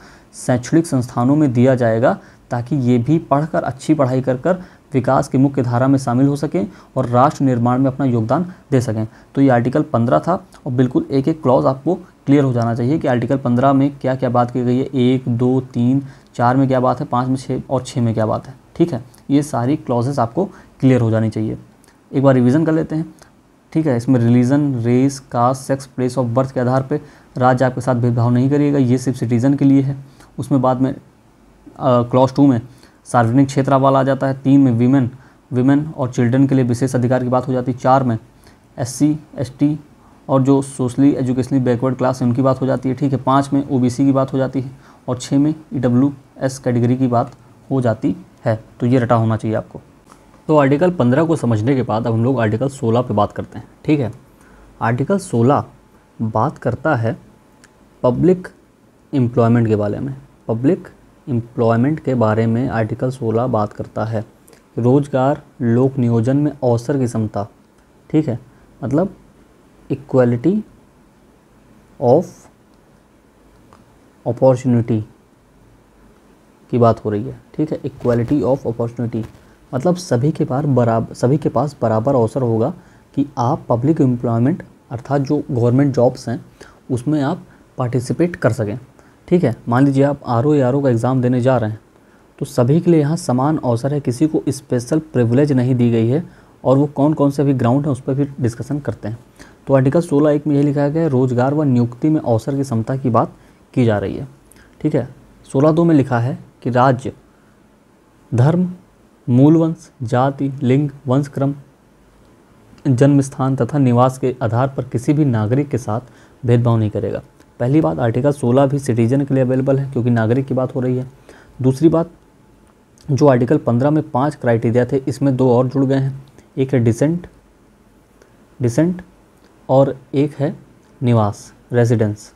शैक्षणिक संस्थानों में दिया जाएगा ताकि ये भी पढ़कर अच्छी पढ़ाई कर कर विकास की मुख्य धारा में शामिल हो सकें और राष्ट्र निर्माण में अपना योगदान दे सकें तो ये आर्टिकल पंद्रह था और बिल्कुल एक एक क्लॉज आपको क्लियर हो जाना चाहिए कि आर्टिकल पंद्रह में क्या क्या बात की गई है एक दो तीन चार में क्या बात है पाँच में छः और छः में क्या बात है ठीक है ये सारी क्लॉजेस आपको क्लियर हो जानी चाहिए एक बार रिवीजन कर लेते हैं ठीक है इसमें religion race caste sex place of birth के आधार पर राज्य आपके साथ भेदभाव नहीं करिएगा ये सिर्फ सिटीज़न के लिए है उसमें बाद में क्लॉज टू में सार्वजनिक क्षेत्र वाला आ जाता है तीन में वीमेन वीमेन और चिल्ड्रन के लिए विशेष अधिकार की बात हो जाती है चार में एससी एसटी और जो सोशली एजुकेशनली बैकवर्ड क्लास है उनकी बात हो जाती है ठीक है पाँच में ओबीसी की बात हो जाती है और छः में ईडब्ल्यू एस कैटेगरी की बात हो जाती है तो ये रटा होना चाहिए आपको तो आर्टिकल 15 को समझने के बाद अब हम लोग आर्टिकल 16 पे बात करते हैं ठीक है आर्टिकल 16 बात करता है पब्लिक एम्प्लॉयमेंट के बारे में पब्लिक एम्प्लॉयमेंट के बारे में आर्टिकल 16 बात करता है रोजगार लोक नियोजन में अवसर की क्षमता ठीक है मतलब इक्वलिटी ऑफ अपॉर्चुनिटी की बात हो रही है ठीक है इक्वालिटी ऑफ अपॉर्चुनिटी मतलब सभी के पास बराबर सभी के पास बराबर अवसर होगा कि आप पब्लिक एम्प्लॉयमेंट अर्थात जो गवर्नमेंट जॉब्स हैं उसमें आप पार्टिसिपेट कर सकें ठीक है मान लीजिए आप आर ओ या आर का एग्ज़ाम देने जा रहे हैं तो सभी के लिए यहाँ समान अवसर है किसी को स्पेशल प्रिवलेज नहीं दी गई है और वो कौन कौन से अभी ग्राउंड हैं उस पर भी डिस्कशन करते हैं तो आर्टिकल सोलह एक में यह लिखा गया है रोजगार व नियुक्ति में अवसर की क्षमता की बात की जा रही है ठीक है सोलह दो में लिखा है कि राज्य धर्म मूलवंश जाति लिंग वंशक्रम जन्म स्थान तथा निवास के आधार पर किसी भी नागरिक के साथ भेदभाव नहीं करेगा पहली बात आर्टिकल 16 भी सिटीजन के लिए अवेलेबल है क्योंकि नागरिक की बात हो रही है दूसरी बात जो आर्टिकल 15 में पांच क्राइटेरिया थे इसमें दो और जुड़ गए हैं एक है डिसेंट डिसेंट और एक है निवास रेजिडेंस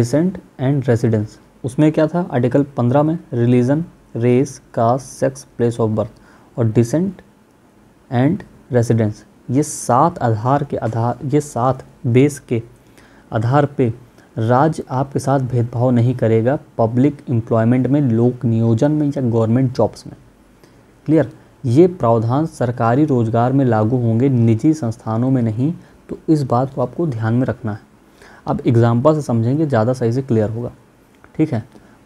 डिसेंट एंड रेजिडेंस उसमें क्या था आर्टिकल पंद्रह में religion race caste sex place of birth और डिसेंट एंड रेसिडेंस ये सात आधार के आधार ये सात बेस के आधार पे राज्य आपके साथ भेदभाव नहीं करेगा पब्लिक एम्प्लॉयमेंट में लोक नियोजन में या गवर्नमेंट जॉब्स में क्लियर ये प्रावधान सरकारी रोजगार में लागू होंगे निजी संस्थानों में नहीं तो इस बात को आपको ध्यान में रखना है अब एग्जाम्पल से समझेंगे ज़्यादा सही से क्लियर होगा ठीक है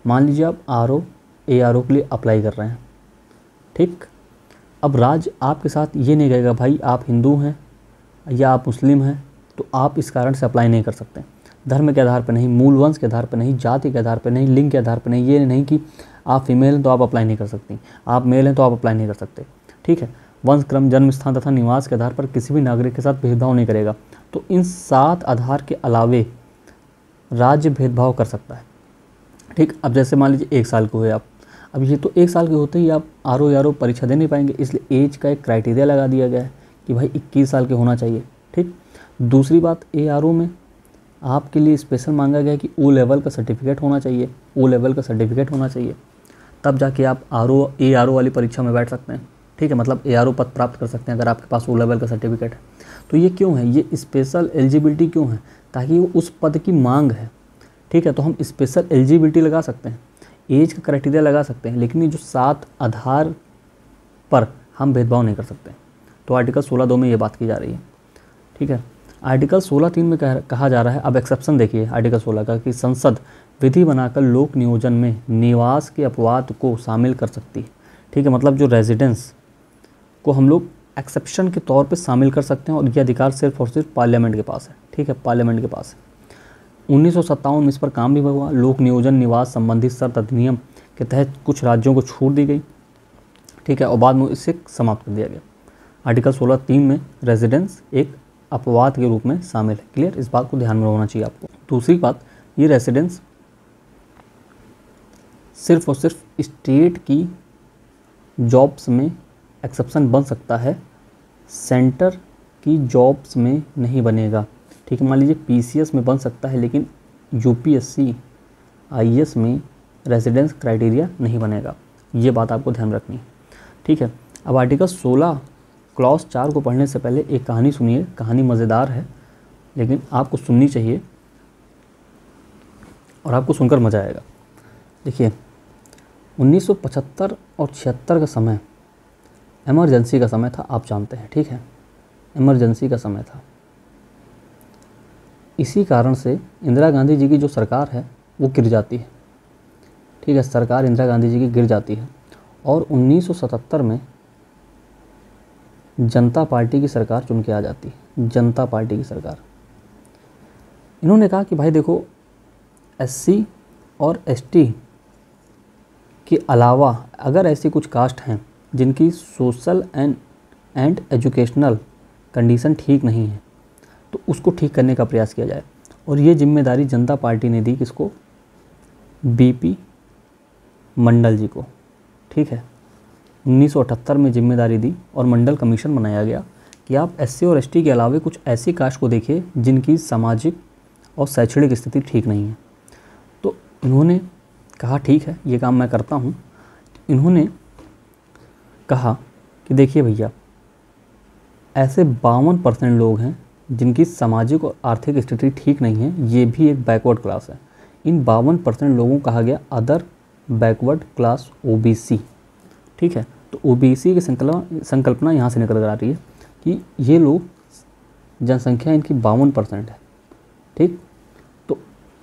मान लीजिए आप R O A R O के लिए अप्लाई कर रहे हैं ठीक अब राज आपके साथ ये नहीं कहेगा भाई आप हिंदू हैं या आप मुस्लिम हैं तो आप इस कारण से अप्लाई नहीं कर सकते धर्म के आधार पर नहीं मूल वंश के आधार पर नहीं जाति के आधार पर नहीं लिंग के आधार पर नहीं ये नहीं कि आप फीमेल हैं तो आप अप्लाई नहीं कर सकती आप मेल हैं तो आप अप्लाई नहीं कर सकते ठीक है वंश क्रम जन्म स्थान तथा निवास के आधार पर किसी भी नागरिक के साथ भेदभाव नहीं करेगा तो इन सात आधार के अलावे राज्य भेदभाव कर सकता है ठीक अब जैसे मान लीजिए एक साल के हुए आप अब ये तो एक साल के होते ही आप आर ओ आर ओ परीक्षा दे नहीं पाएंगे इसलिए एज का एक क्राइटेरिया लगा दिया गया है कि भाई इक्कीस साल के होना चाहिए ठीक दूसरी बात ए आर ओ में आपके लिए स्पेशल मांगा गया कि ओ लेवल का सर्टिफिकेट होना चाहिए ओ लेवल का सर्टिफिकेट होना चाहिए तब जाके आप R O A R O वाली परीक्षा में बैठ सकते हैं ठीक है मतलब ए आर ओ पद प्राप्त कर सकते हैं अगर आपके पास ओ लेवल का सर्टिफिकेट है तो ये क्यों है ये स्पेशल एलिजिबिलिटी क्यों है ताकि वो उस पद की मांग है ठीक है तो हम स्पेशल एलिजिबिलिटी लगा सकते हैं एज का क्राइटेरिया लगा सकते हैं लेकिन ये जो सात आधार पर हम भेदभाव नहीं कर सकते तो आर्टिकल सोलह दो में ये बात की जा रही है ठीक है आर्टिकल सोलह तीन में कह, कहा जा रहा है अब एक्सेप्शन देखिए आर्टिकल सोलह का कि संसद विधि बनाकर लोक नियोजन में निवास के अपवाद को शामिल कर सकती है ठीक है मतलब जो रेजिडेंस को हम लोग एक्सेप्शन के तौर पर शामिल कर सकते हैं और यह अधिकार सिर्फ और सिर्फ पार्लियामेंट के पास है ठीक है पार्लियामेंट के पास है उन्नीस में इस पर काम भी हुआ लोक नियोजन निवास संबंधित शर्त अधिनियम के तहत कुछ राज्यों को छूट दी गई ठीक है और बाद में इसे समाप्त कर दिया गया आर्टिकल सोलह तीन में रेजिडेंस एक अपवाद के रूप में शामिल है क्लियर इस बात को ध्यान में रखना चाहिए आपको दूसरी बात ये रेजिडेंस सिर्फ और सिर्फ स्टेट की जॉब्स में एक्सेप्शन बन सकता है सेंटर की जॉब्स में नहीं बनेगा ठीक है मान लीजिए पीसीएस में बन सकता है लेकिन यूपीएससी आईएएस e में रेजिडेंस क्राइटेरिया नहीं बनेगा ये बात आपको ध्यान रखनी ठीक है अब आर्टिकल सोलह क्लॉस चार को पढ़ने से पहले एक कहानी सुनिए कहानी मज़ेदार है लेकिन आपको सुननी चाहिए और आपको सुनकर मज़ा आएगा देखिए 1975 और छिहत्तर का समय एमरजेंसी का समय था आप जानते हैं ठीक है एमरजेंसी का समय था इसी कारण से इंदिरा गांधी जी की जो सरकार है वो गिर जाती है ठीक है सरकार इंदिरा गांधी जी की गिर जाती है और 1977 में जनता पार्टी की सरकार चुन के आ जाती है जनता पार्टी की सरकार इन्होंने कहा कि भाई देखो एससी और एसटी के अलावा अगर ऐसी कुछ कास्ट हैं जिनकी social and and educational condition ठीक नहीं है उसको ठीक करने का प्रयास किया जाए और ये जिम्मेदारी जनता पार्टी ने दी किसको बीपी मंडल जी को ठीक है 1978 में जिम्मेदारी दी और मंडल कमीशन बनाया गया कि आप एस और एस के अलावे कुछ ऐसी कास्ट को देखिए जिनकी सामाजिक और शैक्षणिक स्थिति ठीक नहीं है तो उन्होंने कहा ठीक है ये काम मैं करता हूँ इन्होंने कहा कि देखिए भैया ऐसे बावन परसेंट लोग हैं जिनकी सामाजिक और आर्थिक स्थिति ठीक नहीं है ये भी एक बैकवर्ड क्लास है इन बावन परसेंट लोगों कहा गया अदर बैकवर्ड क्लास ओबीसी ठीक है तो ओबीसी की संकल्पना संकल्पना यहाँ से निकल कर आ रही है कि ये लोग जनसंख्या इनकी बावन परसेंट है ठीक तो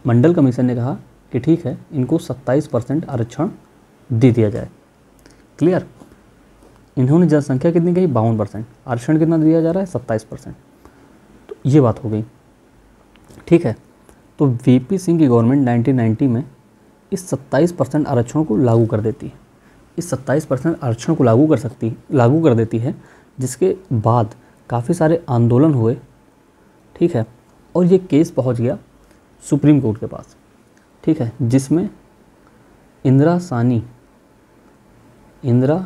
मंडल कमीशन ने कहा कि ठीक है इनको सत्ताईस परसेंट आरक्षण दे दिया जाए क्लियर इन्होंने जनसंख्या कितनी कही बावन परसेंट आरक्षण कितना दिया जा रहा है सत्ताईस परसेंट ये बात हो गई ठीक है तो वीपी सिंह की गवर्नमेंट 1990 में इस 27 परसेंट आरक्षण को लागू कर देती है इस 27 परसेंट आरक्षण को लागू कर सकती लागू कर देती है जिसके बाद काफ़ी सारे आंदोलन हुए ठीक है और ये केस पहुंच गया सुप्रीम कोर्ट के पास ठीक है जिसमें इंदिरा सानी इंदिरा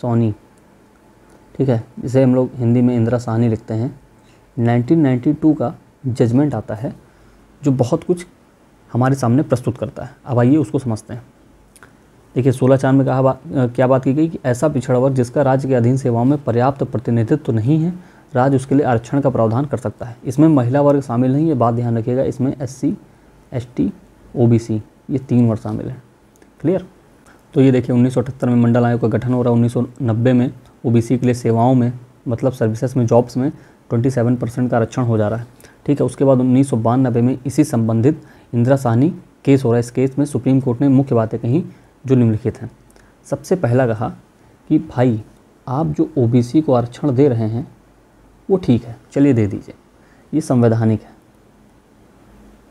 सोनी ठीक है जिसे हम लोग हिंदी में इंदिरा सानी लिखते हैं 1992 का जजमेंट आता है जो बहुत कुछ हमारे सामने प्रस्तुत करता है अब आइए उसको समझते हैं देखिए सोलह चार में कहा बा, क्या बात की गई कि ऐसा पिछड़ा वर्ग जिसका राज्य के अधीन सेवाओं में पर्याप्त प्रतिनिधित्व तो नहीं है राज्य उसके लिए आरक्षण का प्रावधान कर सकता है इसमें महिला वर्ग शामिल नहीं ये बात ध्यान रखिएगा इसमें S C S T O B C ये तीन वर्ग शामिल हैं क्लियर तो ये देखिए उन्नीस में मंडल आयोग का गठन हो रहा है उन्नीस में ओ के लिए सेवाओं में मतलब सर्विसेज में जॉब्स में 27 परसेंट का आरक्षण हो जा रहा है ठीक है उसके बाद उन्नीस में इसी संबंधित इंदिरा साहनी केस हो रहा है इस केस में सुप्रीम कोर्ट ने मुख्य बातें कहीं जो निम्नलिखित हैं सबसे पहला कहा कि भाई आप जो ओ को आरक्षण दे रहे हैं वो ठीक है चलिए दे दीजिए ये संवैधानिक है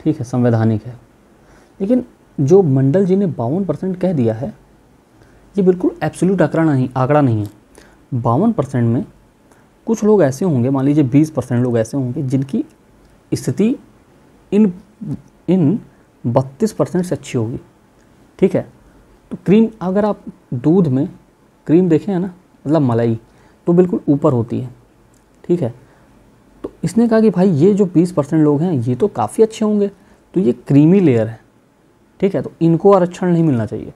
ठीक है संवैधानिक है लेकिन जो मंडल जी ने बावन परसेंट कह दिया है ये बिल्कुल एब्सोल्यूट आंकड़ा नहीं आंकड़ा नहीं है बावन परसेंट में कुछ लोग ऐसे होंगे मान लीजिए बीस परसेंट लोग ऐसे होंगे जिनकी स्थिति इन इन बत्तीस परसेंट से अच्छी होगी ठीक है तो क्रीम अगर आप दूध में क्रीम देखें है ना मतलब मलाई तो बिल्कुल ऊपर होती है ठीक है तो इसने कहा कि भाई ये जो बीस परसेंट लोग हैं ये तो काफ़ी अच्छे होंगे तो ये क्रीमी लेयर है ठीक है तो इनको आरक्षण नहीं मिलना चाहिए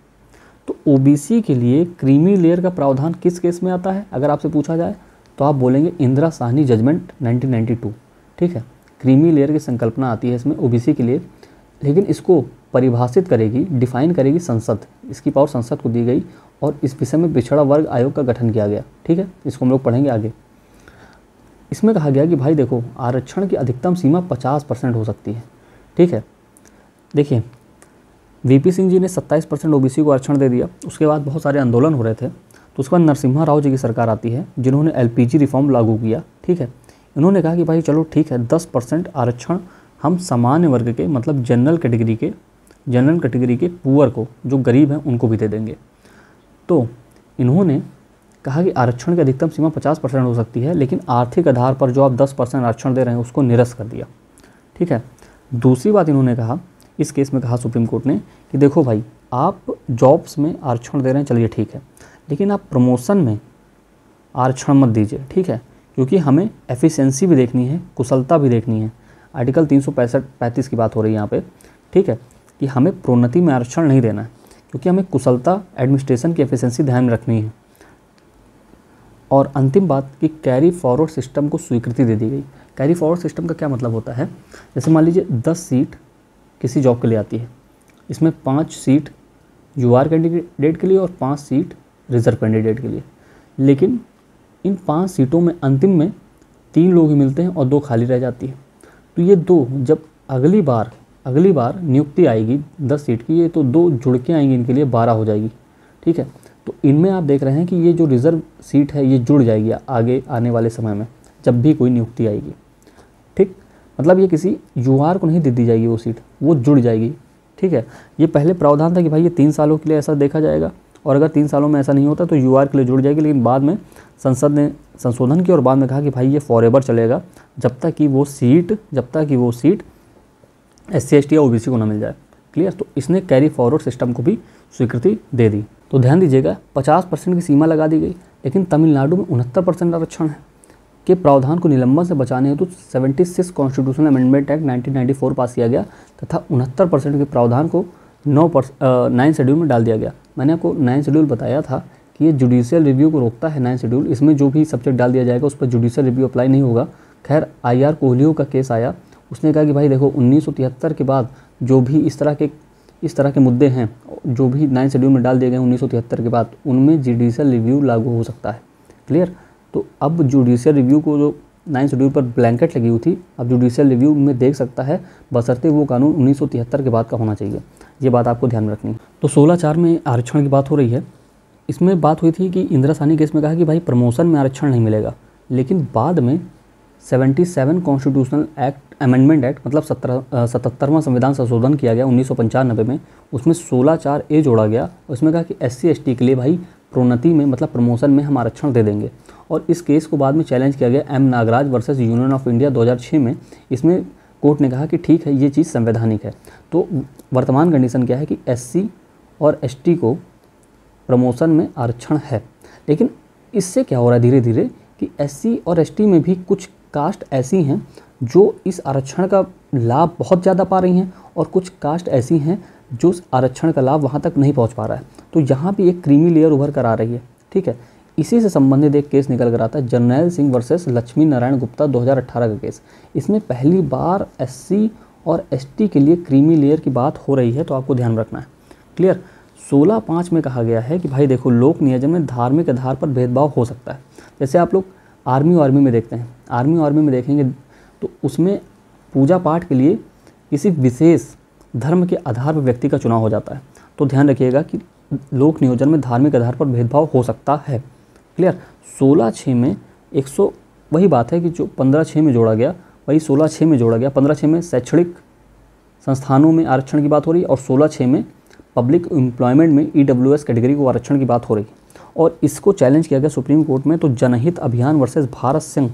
तो ओबीसी के लिए क्रीमी लेयर का प्रावधान किस केस में आता है अगर आपसे पूछा जाए तो आप बोलेंगे इंदिरा साहनी जजमेंट 1992 ठीक है क्रीमी लेयर की संकल्पना आती है इसमें ओबीसी के लिए लेकिन इसको परिभाषित करेगी डिफाइन करेगी संसद इसकी पावर संसद को दी गई और इस विषय में पिछड़ा वर्ग आयोग का गठन किया गया ठीक है इसको हम लोग पढ़ेंगे आगे इसमें कहा गया कि भाई देखो आरक्षण की अधिकतम सीमा पचास परसेंट हो सकती है ठीक है देखिए वीपी सिंह जी ने 27 परसेंट ओ को आरक्षण दे दिया उसके बाद बहुत सारे आंदोलन हो रहे थे तो उसके बाद नरसिम्हा राव जी की सरकार आती है जिन्होंने एल रिफॉर्म लागू किया ठीक है इन्होंने कहा कि भाई चलो ठीक है दस परसेंट आरक्षण हम सामान्य वर्ग के मतलब जनरल कैटेगरी के जनरल कैटेगरी के पुअर को जो गरीब हैं उनको भी दे देंगे तो इन्होंने कहा कि आरक्षण की अधिकतम सीमा 50 परसेंट हो सकती है लेकिन आर्थिक आधार पर जो आप 10 परसेंट आरक्षण दे रहे हैं उसको निरस्त कर दिया ठीक है दूसरी बात इन्होंने कहा इस केस में कहा सुप्रीम कोर्ट ने कि देखो भाई आप जॉब्स में आरक्षण दे रहे हैं चलिए ठीक है लेकिन आप प्रमोशन में आरक्षण मत दीजिए ठीक है क्योंकि हमें एफिशिएंसी भी देखनी है कुशलता भी देखनी है आर्टिकल तीन सौ पैंसठ पैंतीस की बात हो रही है यहाँ पे ठीक है कि हमें प्रोन्नति में आरक्षण नहीं देना है क्योंकि हमें कुशलता एडमिनिस्ट्रेशन की एफिशिएंसी ध्यान में रखनी है और अंतिम बात कि कैरी फॉरवर्ड सिस्टम को स्वीकृति दे दी गई कैरी फॉरवर्ड सिस्टम का क्या मतलब होता है जैसे मान लीजिए दस सीट किसी जॉब के लिए आती है इसमें पाँच सीट यू कैंडिडेट के लिए और पाँच सीट रिजर्व कैंडिडेट के लिए लेकिन इन पांच सीटों में अंतिम में तीन लोग ही मिलते हैं और दो खाली रह जाती है तो ये दो जब अगली बार अगली बार नियुक्ति आएगी दस सीट की ये तो दो जुड़ के आएंगी इनके लिए बारह हो जाएगी ठीक है तो इनमें आप देख रहे हैं कि ये जो रिज़र्व सीट है ये जुड़ जाएगी आगे आने वाले समय में जब भी कोई नियुक्ति आएगी ठीक मतलब ये किसी यूआर को नहीं दे दी जाएगी वो सीट वो जुड़ जाएगी ठीक है ये पहले प्रावधान था कि भाई ये तीन सालों के लिए ऐसा देखा जाएगा और अगर तीन सालों में ऐसा नहीं होता तो यू के लिए जुड़ जाएगी लेकिन बाद में संसद ने संशोधन किया और बाद में कहा कि भाई ये फॉर चलेगा जब तक कि वो सीट जब तक कि वो सीट एस सी या ओ को ना मिल जाए क्लियर तो इसने कैरी फॉरवर्ड सिस्टम को भी स्वीकृति दे दी तो ध्यान दीजिएगा 50 परसेंट की सीमा लगा दी गई लेकिन तमिलनाडु में उनहत्तर परसेंट आरक्षण है के प्रावधान को निलंबन से बचाने हेतु seventy six constitutional amendment act 1994 pass किया गया तथा उनहत्तर परसेंट के प्रावधान को नौ नाइन शेड्यूल में डाल दिया गया मैंने आपको नाइन शेड्यूल बताया था कि ये जुडिशियल रिव्यू को रोकता है नाइन शेड्यूल इसमें जो भी सब्जेक्ट डाल दिया जाएगा उस पर जुडिशियल रिव्यू अप्लाई नहीं होगा खैर आई आर कोहलियो का केस आया उसने कहा कि भाई देखो उन्नीस के बाद जो भी इस तरह के इस तरह के मुद्दे हैं जो भी नाइन शेड्यूल में डाल दिए गए उन्नीस के बाद उनमें जुडिशियल रिव्यू लागू हो सकता है क्लियर तो अब जुडिशियल रिव्यू को जो नाइन शेड्यूल पर ब्लैंकेट लगी हुई थी अब जुडिशियल रिव्यू में देख सकता है बसरते वो कानून उन्नीस के बाद का होना चाहिए ये बात आपको ध्यान में रखनी है तो सोलह चार में आरक्षण की बात हो रही है इसमें बात हुई थी कि इंदिरा सानी केस में कहा कि भाई प्रमोशन में आरक्षण नहीं मिलेगा लेकिन बाद में 77 कॉन्स्टिट्यूशनल एक्ट अमेंडमेंट एक्ट मतलब सत्रह सतहत्तरवां संविधान संशोधन किया गया उन्नीस में उसमें सोलह चार ए जोड़ा गया उसमें कहा कि एस सी के लिए भाई प्रोन्नति में मतलब प्रमोशन में हम आरक्षण दे देंगे और इस केस को बाद में चैलेंज किया गया M Nagaraj versus Union of India 2006 में इसमें कोर्ट ने कहा कि ठीक है ये चीज़ संवैधानिक है तो वर्तमान कंडीशन क्या है कि एससी और एसटी को प्रमोशन में आरक्षण है लेकिन इससे क्या हो रहा है धीरे धीरे कि एससी और एसटी में भी कुछ कास्ट ऐसी हैं जो इस आरक्षण का लाभ बहुत ज़्यादा पा रही हैं और कुछ कास्ट ऐसी हैं जो आरक्षण का लाभ वहाँ तक नहीं पहुँच पा रहा है तो यहाँ भी एक क्रीमी लेयर उभर कर आ रही है ठीक है इसी से संबंधित एक केस निकल कर आता है जर्नैल सिंह वर्सेस लक्ष्मी नारायण गुप्ता 2018 का केस इसमें पहली बार एससी और एसटी के लिए क्रीमी लेयर की बात हो रही है तो आपको ध्यान रखना है क्लियर सोलह पाँच में कहा गया है कि भाई देखो लोक नियोजन में धार्मिक आधार पर भेदभाव हो सकता है जैसे आप लोग आर्मी आर्मी में देखते हैं आर्मी आर्मी में देखेंगे तो उसमें पूजा पाठ के लिए किसी विशेष धर्म के आधार पर व्यक्ति का चुनाव हो जाता है तो ध्यान रखिएगा कि लोक नियोजन में धार्मिक आधार पर भेदभाव हो सकता है क्लियर सोलह छः में एक सौ वही बात है कि जो पंद्रह छः में जोड़ा गया वही सोलह छः में जोड़ा गया पंद्रह छः में शैक्षणिक संस्थानों में आरक्षण की बात हो रही है और सोलह छः में पब्लिक एम्प्लॉयमेंट में ई e कैटेगरी को आरक्षण की बात हो रही है और इसको चैलेंज किया गया सुप्रीम कोर्ट में तो जनहित अभियान वर्सेस भारत सिंह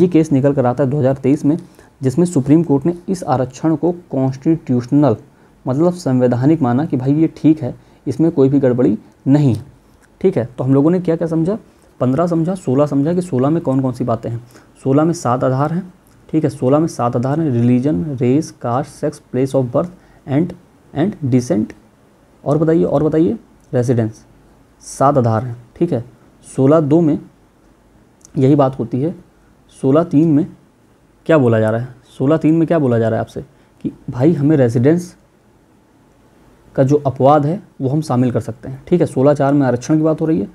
ये केस निकल कर आता है 2023 में जिसमें सुप्रीम कोर्ट ने इस आरक्षण को कॉन्स्टिट्यूशनल मतलब संवैधानिक माना कि भाई ये ठीक है इसमें कोई भी गड़बड़ी नहीं ठीक है तो हम लोगों ने क्या क्या समझा पंद्रह समझा सोलह समझा कि सोलह में कौन कौन सी बातें हैं सोलह में सात आधार हैं ठीक है सोलह में सात आधार हैं religion race caste sex place of birth and and descent और बताइए और बताइए रेजिडेंस सात आधार हैं ठीक है सोलह दो में यही बात होती है सोलह तीन में क्या बोला जा रहा है सोलह तीन में क्या बोला जा रहा है आपसे कि भाई हमें रेजिडेंस का जो अपवाद है वो हम शामिल कर सकते हैं ठीक है सोलह चार में आरक्षण की बात हो रही है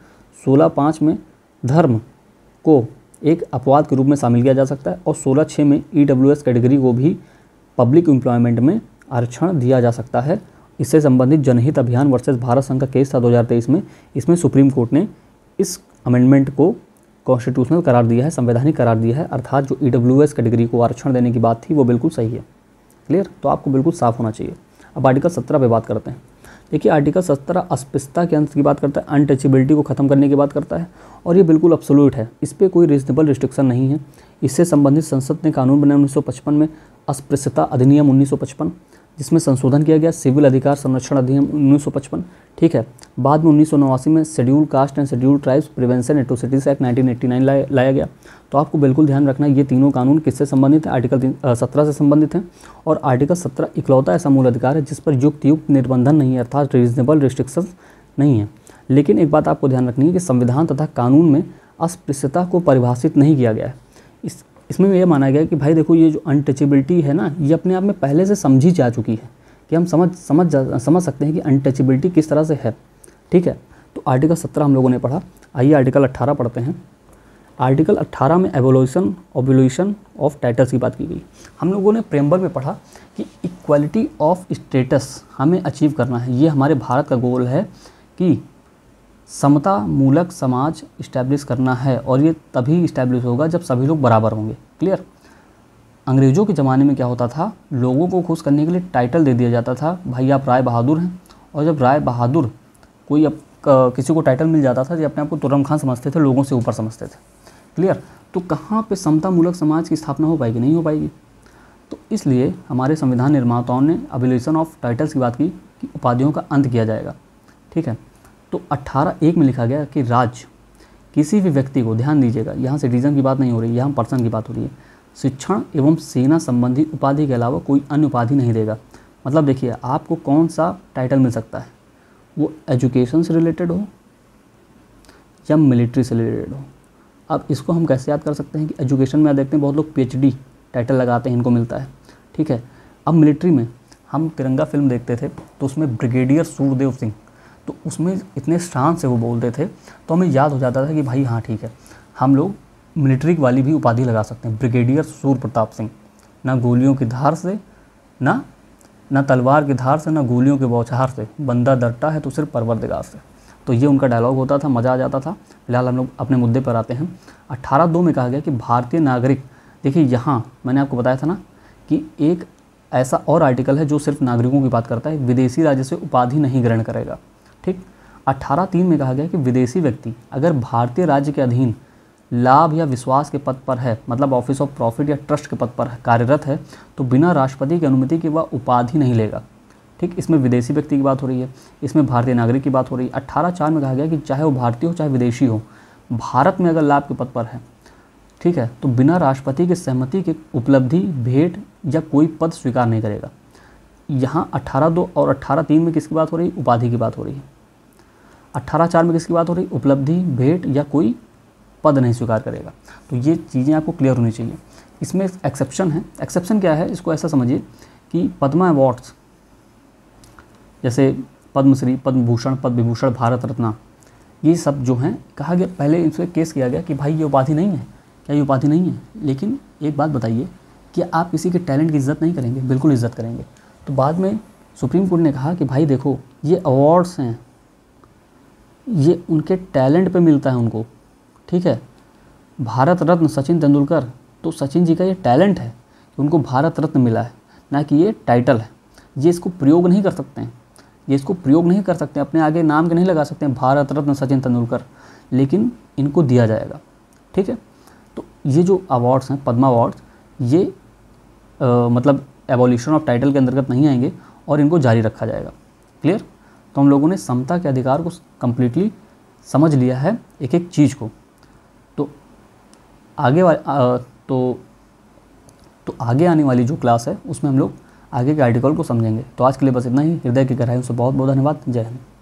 सोलह पाँच में धर्म को एक अपवाद के रूप में शामिल किया जा सकता है और सोलह छः में ई e कैटेगरी को भी पब्लिक एम्प्लॉयमेंट में आरक्षण दिया जा सकता है इससे संबंधित जनहित अभियान वर्सेस भारत संघ का केस था 2023 में इसमें सुप्रीम कोर्ट ने इस अमेंडमेंट को कॉन्स्टिट्यूशनल करार दिया है संवैधानिक करार दिया है अर्थात जो ई e कैटेगरी को आरक्षण देने की बात थी वो बिल्कुल सही है क्लियर तो आपको बिल्कुल साफ होना चाहिए अब आर्टिकल सत्रह पे बात करते हैं देखिए आर्टिकल सत्रह अस्पृश्यता के अंत की बात करता है अनटचेबिलिटी को ख़त्म करने की बात करता है और ये बिल्कुल अपसोलूट है इस पर कोई रिजनेबल रिस्ट्रिक्शन नहीं है इससे संबंधित संसद ने कानून बनाया उन्नीस में अस्पृश्यता अधिनियम उन्नीस जिसमें संशोधन किया गया सिविल अधिकार संरक्षण अधिनियम 1955 ठीक है बाद में उन्नीस में schedule caste and schedule tribes prevention atrocities act 1989 लाया, लाया गया तो आपको बिल्कुल ध्यान रखना ये तीनों कानून किससे संबंधित हैं आर्टिकल सत्रह से संबंधित हैं और आर्टिकल सत्रह इकलौता ऐसा मूल अधिकार है जिस पर युक्त युक्त निर्बंधन नहीं है अर्थात रीजनेबल रिस्ट्रिक्शंस नहीं है लेकिन एक बात आपको ध्यान रखनी है कि संविधान तथा कानून में अस्पृश्यता को परिभाषित नहीं किया गया है इस इसमें यह माना गया कि भाई देखो ये जो अनटचेबिलिटी है ना ये अपने आप में पहले से समझी जा चुकी है कि हम समझ समझ जा समझ सकते हैं कि अनटचेबिलिटी किस तरह से है ठीक है तो आर्टिकल सत्रह हम लोगों ने पढ़ा आइए आर्टिकल अट्ठारह पढ़ते हैं आर्टिकल 18 में एवोल्यूशन ओब्यूल्यूशन ऑफ टाइटल्स की बात की गई हम लोगों ने प्रेम्बल में पढ़ा कि इक्वलिटी ऑफ स्टेटस हमें अचीव करना है ये हमारे भारत का गोल है कि समता मूलक समाज इस्टेब्लिश करना है और ये तभी इस्टेब्लिश होगा जब सभी लोग बराबर होंगे क्लियर अंग्रेज़ों के ज़माने में क्या होता था लोगों को खुश करने के लिए टाइटल दे दिया जाता था भाई आप राय बहादुर हैं और जब राय बहादुर कोई अप, किसी को टाइटल मिल जाता था जो अपने आप को तुरम खान समझते थे लोगों से ऊपर समझते थे क्लियर तो कहाँ समता समतामूलक समाज की स्थापना हो पाएगी नहीं हो पाएगी तो इसलिए हमारे संविधान निर्माताओं ने अबिलेशन ऑफ टाइटल्स की बात की कि उपाधियों का अंत किया जाएगा ठीक है तो 18 एक में लिखा गया कि राज्य किसी भी व्यक्ति को ध्यान दीजिएगा यहाँ से रीजन की बात नहीं हो रही यहाँ पर्सन की बात हो रही है शिक्षण एवं सेना संबंधी उपाधि के अलावा कोई अन्य उपाधि नहीं देगा मतलब देखिए आपको कौन सा टाइटल मिल सकता है वो एजुकेशन से रिलेटेड हो या मिलिट्री से रिलेटेड हो अब इसको हम कैसे याद कर सकते हैं कि एजुकेशन में देखते हैं बहुत लोग पीएचडी टाइटल लगाते हैं इनको मिलता है ठीक है अब मिलिट्री में हम तिरंगा फिल्म देखते थे तो उसमें ब्रिगेडियर सूरदेव सिंह तो उसमें इतने शान से वो बोलते थे तो हमें याद हो जाता था कि भाई हाँ ठीक है हम लोग मिलिट्री वाली भी उपाधि लगा सकते हैं ब्रिगेडियर सूर्य प्रताप सिंह ना गोलियों की धार से ना ना तलवार की धार से ना गोलियों के बौछार से बंदा डरता है तो सिर्फ दिगार से तो ये उनका डायलॉग होता था मज़ा आ जाता था फिलहाल हम लोग अपने मुद्दे पर आते हैं अट्ठारह दो में कहा गया कि भारतीय नागरिक देखिए यहाँ मैंने आपको बताया था ना कि एक ऐसा और आर्टिकल है जो सिर्फ नागरिकों की बात करता है विदेशी राज्य से उपाधि नहीं ग्रहण करेगा ठीक अठारह तीन में कहा गया कि विदेशी व्यक्ति अगर भारतीय राज्य के अधीन लाभ या विश्वास के पद पर है मतलब ऑफिस ऑफ प्रॉफिट या ट्रस्ट के पद पर कार्यरत है तो बिना राष्ट्रपति की अनुमति के वह उपाधि नहीं लेगा ठीक इसमें विदेशी व्यक्ति की बात हो रही है इसमें भारतीय नागरिक की बात हो रही है अट्ठारह चार में कहा गया कि चाहे वो भारतीय हो चाहे विदेशी हो भारत में अगर लाभ के पद पर है ठीक है तो बिना राष्ट्रपति के सहमति के उपलब्धि भेंट या कोई पद स्वीकार नहीं करेगा यहाँ अट्ठारह दो और अट्ठारह तीन में किसकी बात हो रही है उपाधि की बात हो रही है अट्ठारह चार में किसकी बात हो रही उपलब्धि भेंट या कोई पद नहीं स्वीकार करेगा तो ये चीज़ें आपको क्लियर होनी चाहिए इसमें एक्सेप्शन है एक्सेप्शन क्या है इसको ऐसा समझिए कि पद्मा अवार्ड्स जैसे पद्मश्री पद्म भूषण पद्म विभूषण भारत रत्न ये सब जो हैं कहा गया पहले इनसे केस किया गया कि भाई ये उपाधि नहीं है क्या ये उपाधि नहीं है लेकिन एक बात बताइए कि आप किसी के टैलेंट की इज्जत नहीं करेंगे बिल्कुल इज्जत करेंगे तो बाद में सुप्रीम कोर्ट ने कहा कि भाई देखो ये अवार्ड्स हैं ये उनके टैलेंट पे मिलता है उनको ठीक है भारत रत्न सचिन तेंदुलकर तो सचिन जी का ये टैलेंट है कि उनको भारत रत्न मिला है ना कि ये टाइटल है ये इसको प्रयोग नहीं कर सकते हैं ये इसको प्रयोग नहीं कर सकते अपने आगे नाम के नहीं लगा सकते हैं भारत रत्न सचिन तेंदुलकर लेकिन इनको दिया जाएगा ठीक है तो ये जो अवार्ड्स हैं पद्मा अवार्ड्स ये आ, मतलब एवोल्यूशन ऑफ टाइटल के अंतर्गत नहीं आएंगे और इनको जारी रखा जाएगा क्लियर तो हम लोगों ने समता के अधिकार को कम्प्लीटली समझ लिया है एक एक चीज़ को तो आगे वा तो तो आगे आने वाली जो क्लास है उसमें हम लोग आगे के आर्टिकल को समझेंगे तो आज के लिए बस इतना ही हृदय की गहराइयों से बहुत बहुत धन्यवाद जय हिंद